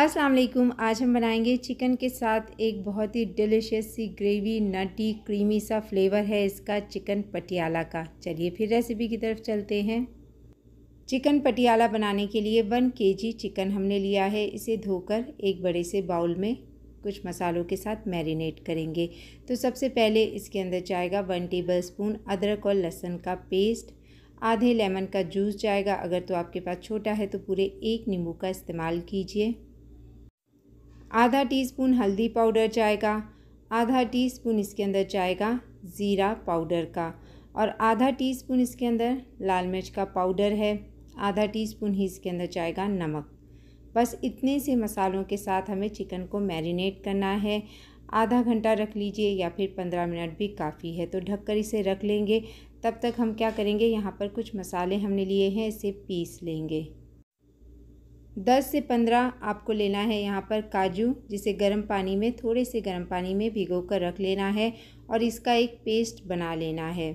अस्सलाम वालेकुम आज हम बनाएंगे चिकन के साथ एक बहुत ही डिलीशियस सी ग्रेवी नटी क्रीमी सा फ्लेवर है इसका चिकन पटियाला का चलिए फिर रेसिपी की तरफ चलते हैं चिकन पटियाला बनाने के लिए वन के जी चिकन हमने लिया है इसे धोकर एक बड़े से बाउल में कुछ मसालों के साथ मैरिनेट करेंगे तो सबसे पहले इसके अंदर जाएगा वन टेबल स्पून अदरक और लहसुन का पेस्ट आधे लेमन का जूस जाएगा अगर तो आपके पास छोटा है तो पूरे एक नींबू का इस्तेमाल कीजिए आधा टीस्पून हल्दी पाउडर जाएगा आधा टीस्पून इसके अंदर जाएगा ज़ीरा पाउडर का और आधा टीस्पून इसके अंदर लाल मिर्च का पाउडर है आधा टीस्पून ही इसके अंदर जाएगा नमक बस इतने से मसालों के साथ हमें चिकन को मैरिनेट करना है आधा घंटा रख लीजिए या फिर पंद्रह मिनट भी काफ़ी है तो ढककर इसे रख लेंगे तब तक हम क्या करेंगे यहाँ पर कुछ मसाले हमने लिए हैं इसे पीस लेंगे दस से पंद्रह आपको लेना है यहाँ पर काजू जिसे गर्म पानी में थोड़े से गर्म पानी में भिगो कर रख लेना है और इसका एक पेस्ट बना लेना है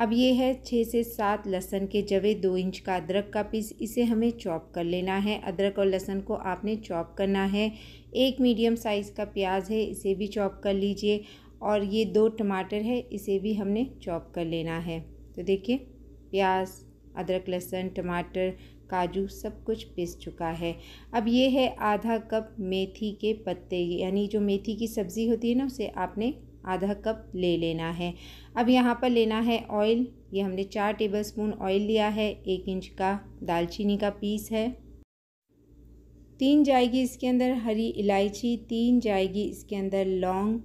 अब ये है छः से सात लहसन के जवे दो इंच का अदरक का पीस इसे हमें चॉप कर लेना है अदरक और लहसन को आपने चॉप करना है एक मीडियम साइज़ का प्याज है इसे भी चॉप कर लीजिए और ये दो टमाटर है इसे भी हमने चॉप कर लेना है तो देखिए प्याज अदरक लहसन टमाटर काजू सब कुछ पिस चुका है अब ये है आधा कप मेथी के पत्ते यानी जो मेथी की सब्ज़ी होती है ना उसे आपने आधा कप ले लेना है अब यहाँ पर लेना है ऑयल ये हमने चार टेबल स्पून ऑयल लिया है एक इंच का दालचीनी का पीस है तीन जाएगी इसके अंदर हरी इलायची तीन जाएगी इसके अंदर लौंग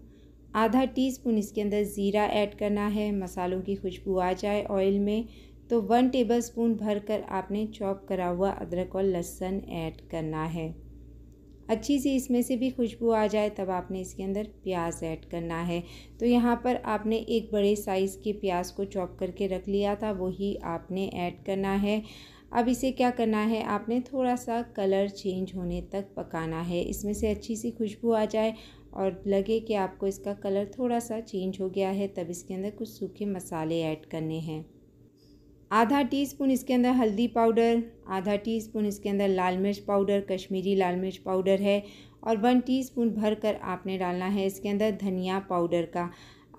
आधा टीस्पून इसके अंदर ज़ीरा ऐड करना है मसालों की खुशबू आ जाए ऑयल में तो वन टेबलस्पून भरकर आपने चॉप करा हुआ अदरक और लहसुन ऐड करना है अच्छी सी इसमें से भी खुशबू आ जाए तब आपने इसके अंदर प्याज ऐड करना है तो यहाँ पर आपने एक बड़े साइज़ के प्याज को चॉप करके रख लिया था वही आपने ऐड करना है अब इसे क्या करना है आपने थोड़ा सा कलर चेंज होने तक पकाना है इसमें से अच्छी सी खुशबू आ जाए और लगे कि आपको इसका कलर थोड़ा सा चेंज हो गया है तब इसके अंदर कुछ सूखे मसाले ऐड करने हैं आधा टीस्पून इसके अंदर हल्दी पाउडर आधा टीस्पून इसके अंदर लाल मिर्च पाउडर कश्मीरी लाल मिर्च पाउडर है और वन टीस्पून भर कर आपने डालना है इसके अंदर धनिया पाउडर का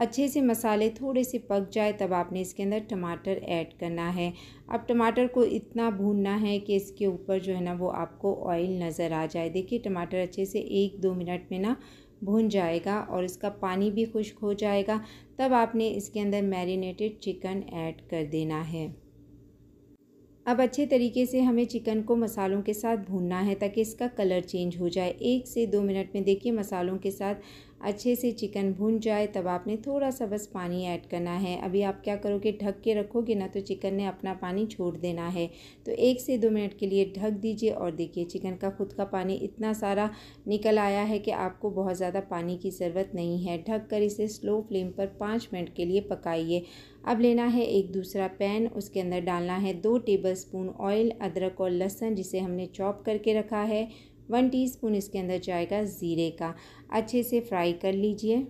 अच्छे से मसाले थोड़े से पक जाए तब आपने इसके अंदर टमाटर ऐड करना है अब टमाटर को इतना भूनना है कि इसके ऊपर जो है ना वो आपको ऑयल नज़र आ जाए देखिए टमाटर अच्छे से एक दो मिनट में ना भून जाएगा और इसका पानी भी खुश्क हो जाएगा तब आपने इसके अंदर मैरिनेटेड चिकन ऐड कर देना है अब अच्छे तरीके से हमें चिकन को मसालों के साथ भूनना है ताकि इसका कलर चेंज हो जाए एक से दो मिनट में देखिए मसालों के साथ अच्छे से चिकन भून जाए तब आपने थोड़ा सा बस पानी ऐड करना है अभी आप क्या करोगे ढक के रखोगे ना तो चिकन ने अपना पानी छोड़ देना है तो एक से दो मिनट के लिए ढक दीजिए और देखिए चिकन का खुद का पानी इतना सारा निकल आया है कि आपको बहुत ज़्यादा पानी की ज़रूरत नहीं है ढक कर इसे स्लो फ्लेम पर पाँच मिनट के लिए पकाइए अब लेना है एक दूसरा पैन उसके अंदर डालना है दो टेबल स्पून ऑयल अदरक और लहसुन जिसे हमने चॉप करके रखा है वन टीस्पून इसके अंदर जाएगा ज़ीरे का अच्छे से फ्राई कर लीजिए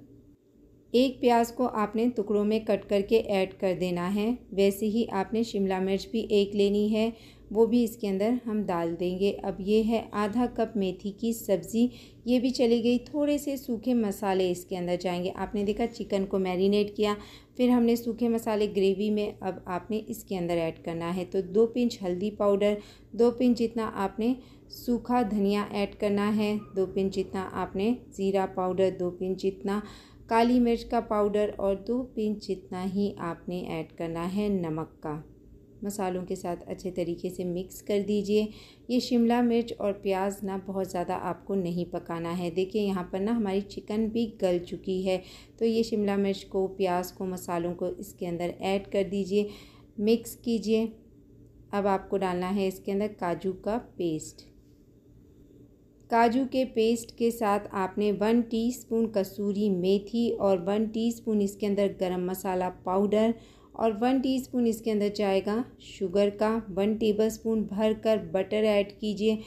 एक प्याज को आपने टुकड़ों में कट करके ऐड कर देना है वैसे ही आपने शिमला मिर्च भी एक लेनी है वो भी इसके अंदर हम डाल देंगे अब ये है आधा कप मेथी की सब्ज़ी ये भी चली गई थोड़े से सूखे मसाले इसके अंदर जाएंगे आपने देखा चिकन को मैरिनेट किया फिर हमने सूखे मसाले ग्रेवी में अब आपने इसके अंदर ऐड करना है तो दो पिंच हल्दी पाउडर दो पिंच जितना आपने सूखा धनिया ऐड करना है दो पिंच जितना आपने ज़ीरा पाउडर दो पिंच जितना काली मिर्च का पाउडर और दो पिंच जितना ही आपने ऐड करना है नमक का मसालों के साथ अच्छे तरीके से मिक्स कर दीजिए ये शिमला मिर्च और प्याज ना बहुत ज़्यादा आपको नहीं पकाना है देखिए यहाँ पर ना हमारी चिकन भी गल चुकी है तो ये शिमला मिर्च को प्याज को मसालों को इसके अंदर ऐड कर दीजिए मिक्स कीजिए अब आपको डालना है इसके अंदर काजू का पेस्ट काजू के पेस्ट के साथ आपने वन टीस्पून कसूरी मेथी और वन टीस्पून इसके अंदर गरम मसाला पाउडर और वन टीस्पून इसके अंदर जाएगा शुगर का वन टेबलस्पून भर कर बटर ऐड कीजिए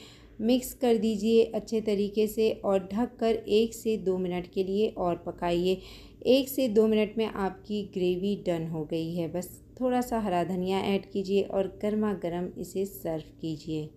मिक्स कर दीजिए अच्छे तरीके से और ढक कर एक से दो मिनट के लिए और पकाइए एक से दो मिनट में आपकी ग्रेवी डन हो गई है बस थोड़ा सा हरा धनिया ऐड कीजिए और गर्मा गर्म इसे सर्व कीजिए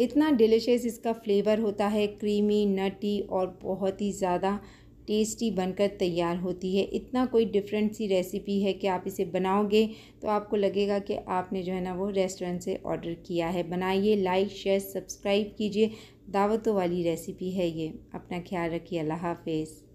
इतना डिलिशियस इसका फ्लेवर होता है क्रीमी नटी और बहुत ही ज़्यादा टेस्टी बनकर तैयार होती है इतना कोई डिफरेंट सी रेसिपी है कि आप इसे बनाओगे तो आपको लगेगा कि आपने जो है ना वो रेस्टोरेंट से ऑर्डर किया है बनाइए लाइक शेयर सब्सक्राइब कीजिए दावतों वाली रेसिपी है ये अपना ख्याल रखिए अल्लाह हाफिज़